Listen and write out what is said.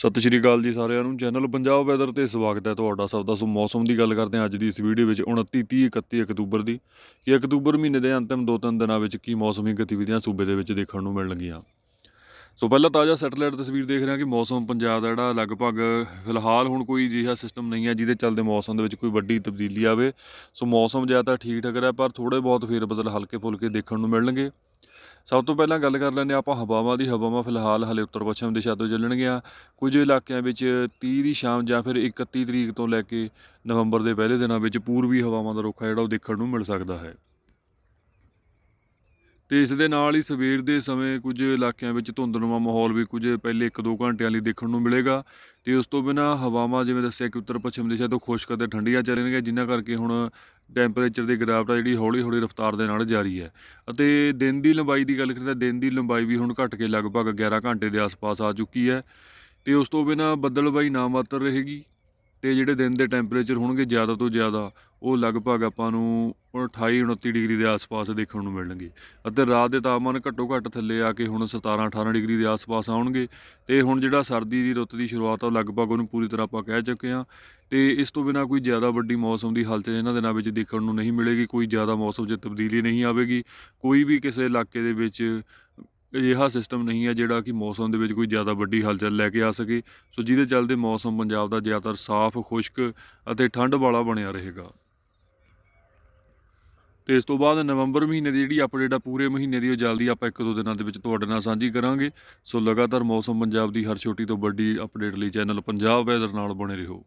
ਸਤਿ ਸ਼੍ਰੀ ਅਕਾਲ ਜੀ ਸਾਰਿਆਂ ਨੂੰ ਚੈਨਲ ਪੰਜਾਬ ਵੈਦਰ ਤੇ ਸਵਾਗਤ ਹੈ ਤੁਹਾਡਾ ਸਭ ਦਾ ਸੋ ਮੌਸਮ ਦੀ ਗੱਲ ਕਰਦੇ ਹਾਂ ਅੱਜ ਦੀ ਇਸ ਵੀਡੀਓ ਵਿੱਚ 29 30 31 ਅਕਤੂਬਰ ਦੀ ਕਿ ਅਕਤੂਬਰ ਮਹੀਨੇ ਦੇ ਅੰਤਮ ਦੋ ਤਿੰਨ ਦਿਨਾਂ ਵਿੱਚ ਕੀ ਮੌਸਮੀ ਗਤੀਵਿਧੀਆਂ ਸੂਬੇ ਦੇ ਵਿੱਚ ਦੇਖਣ ਨੂੰ ਮਿਲਣਗੀਆਂ ਸੋ ਪਹਿਲਾਂ ਤਾਜ਼ਾ ਸੈਟੇਲਾਈਟ ਤਸਵੀਰ ਦੇਖ ਰਹੇ ਹਾਂ ਕਿ ਮੌਸਮ ਪੰਜਾਬ ਦਾ ਜਿਹੜਾ ਲਗਭਗ ਫਿਲਹਾਲ ਹੁਣ ਕੋਈ ਅਜਿਹਾ ਸਿਸਟਮ ਨਹੀਂ ਹੈ ਜਿਹਦੇ ਚੱਲਦੇ ਮੌਸਮ ਦੇ ਵਿੱਚ ਕੋਈ ਵੱਡੀ ਤਬਦੀਲੀ ਆਵੇ ਸੋ ਮੌਸਮ ਜਿਆਦਾ ਠੀਕ ਠਾਕ ਰਿਹਾ ਪਰ ਥੋੜੇ ਬਹੁਤ ਫੇਰ ਬਦਲ ਹਲਕੇ ਫੁਲਕੇ ਦੇਖਣ ਨੂੰ ਮਿਲਣਗੇ ਸਭ ਤੋਂ ਪਹਿਲਾਂ ਗੱਲ ਕਰ ਲੈਂਦੇ ਆਪਾਂ ਹਵਾਵਾਂ ਦੀ ਹਵਾਵਾਂ ਫਿਲਹਾਲ ਹਲੇ ਉੱਤਰ ਪੱਛਮ ਦਿਸ਼ਾ ਤੋਂ ਚੱਲਣਗੀਆਂ ਕੁਝ ਇਲਾਕਿਆਂ ਵਿੱਚ 30 ਦੀ ਸ਼ਾਮ ਜਾਂ ਫਿਰ 31 ਤਰੀਕ ਤੋਂ ਲੈ ਕੇ ਨਵੰਬਰ ਦੇ ਪਹਿਲੇ ਦਿਨਾਂ ਵਿੱਚ ਪੂਰਬੀ ਹਵਾਵਾਂ ਦਾ ਰੁੱਖ ਹੈ ਜਿਹੜਾ ਉਹ ਦੇਖਣ ਨੂੰ ਮਿਲ ਸਕਦਾ ਹੈ ਤੇ ਇਸ ਦੇ ਨਾਲ ਹੀ ਸਵੇਰ ਦੇ ਸਮੇਂ ਕੁਝ ਇਲਾਕਿਆਂ ਵਿੱਚ ਧੁੰਦਲਵਾ ਮਾਹੌਲ ਵੀ ਕੁਝ ਪਹਿਲੇ 1-2 ਘੰਟਿਆਂ ਲਈ ਦੇਖਣ ਨੂੰ ਮਿਲੇਗਾ ਤੇ ਉਸ ਤੋਂ ਬਿਨਾ ਹਵਾਵਾਂ ਜਿਵੇਂ ਦੱਸਿਆ ਕਿ ਉੱਤਰ ਪੱਛਮ ਦਿਸ਼ਾ ਤੋਂ ਖੁਸ਼ਕ ਅਤੇ ਠੰਡੀਆਂ ਚੱਲਣਗੀਆਂ ਜਿਨ੍ਹਾਂ ਕਰਕੇ ਹੁਣ ਟੈਂਪਰੇਚਰ ਦੀ ਗਿਰਾਵਟ ਜਿਹੜੀ ਹੌਲੀ-ਹੌਲੀ ਰਫ਼ਤਾਰ ਦੇ ਨਾਲ ਜਾਰੀ ਹੈ ਅਤੇ ਦਿਨ ਦੀ ਲੰਬਾਈ ਦੀ ਗੱਲ ਕਰੀਏ ਤਾਂ ਦਿਨ ਦੀ ਲੰਬਾਈ ਵੀ ਹੁਣ ਘਟ ਕੇ ਲਗਭਗ 11 ਘੰਟੇ ਦੇ ਆਸ-ਪਾਸ ਆ ਚੁੱਕੀ ਹੈ ਤੇ ਉਸ ਤੋਂ ਬਿਨਾ ਬੱਦਲਬਾਈ ਨਾ ਮਾਤਰ ਰਹੇਗੀ ਤੇ ਜਿਹੜੇ ਦਿਨ ਦੇ ਟੈਂਪਰੇਚਰ ਹੋਣਗੇ ਜ਼ਿਆਦਾ ਤੋਂ ਜ਼ਿਆਦਾ ਉਹ ਲਗਭਗ ਆਪਾਂ ਨੂੰ 28 29 ਡਿਗਰੀ ਦੇ ਆਸ-ਪਾਸ ਦੇਖਣ ਨੂੰ ਮਿਲਣਗੇ ਅਤੇ ਰਾਤ ਦੇ ਤਾਪਮਾਨ ਘੱਟੋ ਘੱਟ ਥੱਲੇ ਆ ਕੇ ਹੁਣ 17 18 ਡਿਗਰੀ ਦੇ ਆਸ-ਪਾਸ ਆਉਣਗੇ ਤੇ ਹੁਣ ਜਿਹੜਾ ਸਰਦੀ ਦੀ ਰੁੱਤ ਦੀ ਸ਼ੁਰੂਆਤ ਆ ਉਹ ਲਗਭਗ ਉਹਨੂੰ ਪੂਰੀ ਤਰ੍ਹਾਂ ਆਪਾਂ ਕਹਿ ਚੁੱਕੇ ਆ ਤੇ ਇਸ ਤੋਂ ਬਿਨਾ ਕੋਈ ਜ਼ਿਆਦਾ ਵੱਡੀ ਮੌਸਮ ਦੀ ਹਾਲਤ ਇਹਨਾਂ ਦਿਨਾਂ ਵਿੱਚ ਦੇਖਣ ਨੂੰ ਨਹੀਂ ਮਿਲੇਗੀ ਕੋਈ ਜ਼ਿਆਦਾ ਮੌਸਮ 'ਚ ਤਬਦੀਲੀ ਨਹੀਂ ਆਵੇਗੀ ਕੋਈ ਵੀ ਕਿਸੇ ਇਲਾਕੇ ਦੇ ਵਿੱਚ ਅਜਿਹਾ ਸਿਸਟਮ ਨਹੀਂ ਹੈ ਜਿਹੜਾ ਕਿ ਮੌਸਮ ਦੇ ਵਿੱਚ ਕੋਈ ਜ਼ਿਆਦਾ ਵੱਡੀ ਹਲਚਲ ਲੈ ਕੇ ਆ ਸਕੇ ਸੋ ਜਿਹਦੇ ਚੱਲਦੇ ਮੌਸਮ ਪੰਜਾਬ ਦਾ ਜ਼ਿਆਦਾਤਰ ਸਾਫ਼ ਖੁਸ਼ਕ ਅਤੇ ਠੰਡ ਵਾਲਾ ਬਣਿਆ ਰਹੇਗਾ ਤੇ ਇਸ ਤੋਂ ਬਾਅਦ ਨਵੰਬਰ ਮਹੀਨੇ ਦੀ ਜਿਹੜੀ ਅਪਡੇਟ ਆ ਪੂਰੇ ਮਹੀਨੇ ਦੀ ਉਹ ਜਲਦੀ ਆਪਾਂ ਇੱਕ ਦੋ ਦਿਨਾਂ ਦੇ ਵਿੱਚ ਤੁਹਾਡੇ ਨਾਲ ਸਾਂਝੀ ਕਰਾਂਗੇ ਸੋ ਲਗਾਤਾਰ ਮੌਸਮ ਪੰਜਾਬ ਦੀ ਹਰ ਛੋਟੀ ਤੋਂ ਵੱਡੀ ਅਪਡੇਟ ਲਈ ਚੈਨਲ ਪੰਜਾਬ ਵੈਦਰ ਨਾਲ ਬਣੇ ਰਹੋ